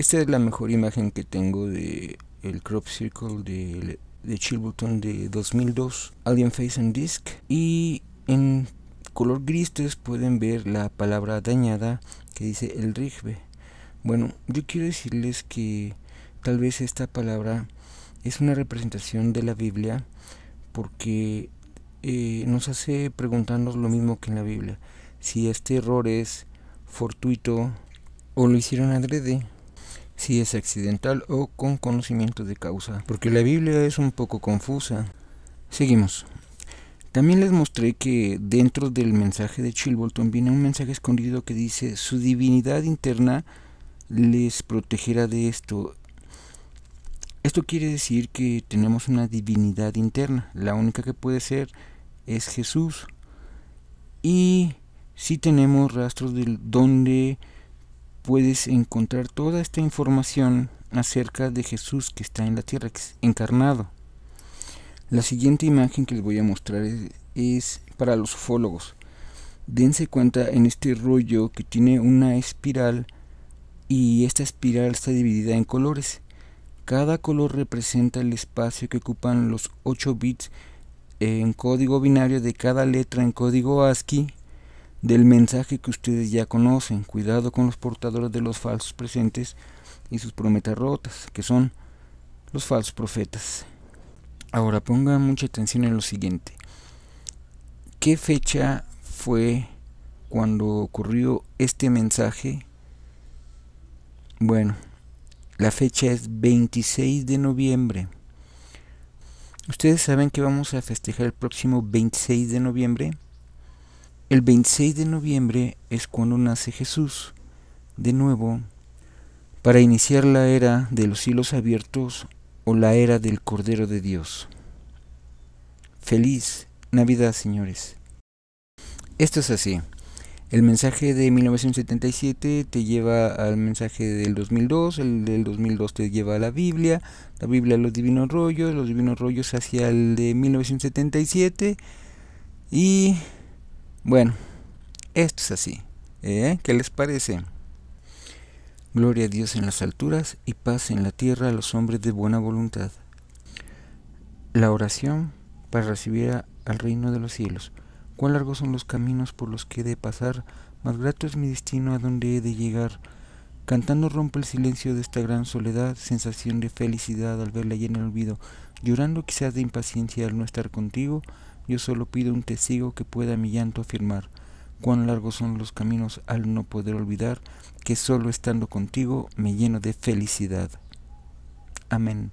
Esta es la mejor imagen que tengo de el crop circle de, de de 2002, Alien Face and Disc. Y en color gris ustedes pueden ver la palabra dañada que dice el rigbe. Bueno, yo quiero decirles que tal vez esta palabra es una representación de la Biblia porque eh, nos hace preguntarnos lo mismo que en la Biblia. Si este error es fortuito o lo hicieron adrede, si es accidental o con conocimiento de causa, porque la Biblia es un poco confusa. Seguimos. También les mostré que dentro del mensaje de Chilbolton viene un mensaje escondido que dice su divinidad interna les protegerá de esto. Esto quiere decir que tenemos una divinidad interna, la única que puede ser es Jesús. Y si tenemos rastros de donde puedes encontrar toda esta información acerca de Jesús que está en la tierra, encarnado. La siguiente imagen que les voy a mostrar es, para los ufólogos. Dense cuenta en este rollo que tiene una espiral y esta espiral está dividida en colores. Cada color representa el espacio que ocupan los 8 bits en código binario de cada letra en código ASCII del mensaje que ustedes ya conocen. Cuidado con los portadores de los falsos presentes y sus prometas rotas, que son los falsos profetas. Ahora pongan mucha atención en lo siguiente. ¿Qué fecha fue cuando ocurrió este mensaje? Bueno, la fecha es 26 de noviembre. Ustedes saben que vamos a festejar el próximo 26 de noviembre el 26 de noviembre es cuando nace Jesús, de nuevo, para iniciar la era de los cielos abiertos o la era del Cordero de Dios. Feliz Navidad, señores. Esto es así. El mensaje de 1977 te lleva al mensaje del 2002, el del 2002 te lleva a la Biblia, la Biblia a los divinos rollos, los divinos rollos hacia el de 1977 y bueno, esto es así. ¿eh? ¿Qué les parece? Gloria a Dios en las alturas y paz en la tierra a los hombres de buena voluntad. La oración para recibir al reino de los cielos. Cuán largos son los caminos por los que he de pasar, más grato es mi destino a donde he de llegar. Cantando rompe el silencio de esta gran soledad, sensación de felicidad al verla llena de olvido, llorando quizás de impaciencia al no estar contigo, yo solo pido un testigo que pueda mi llanto afirmar. Cuán largos son los caminos al no poder olvidar que solo estando contigo me lleno de felicidad. Amén.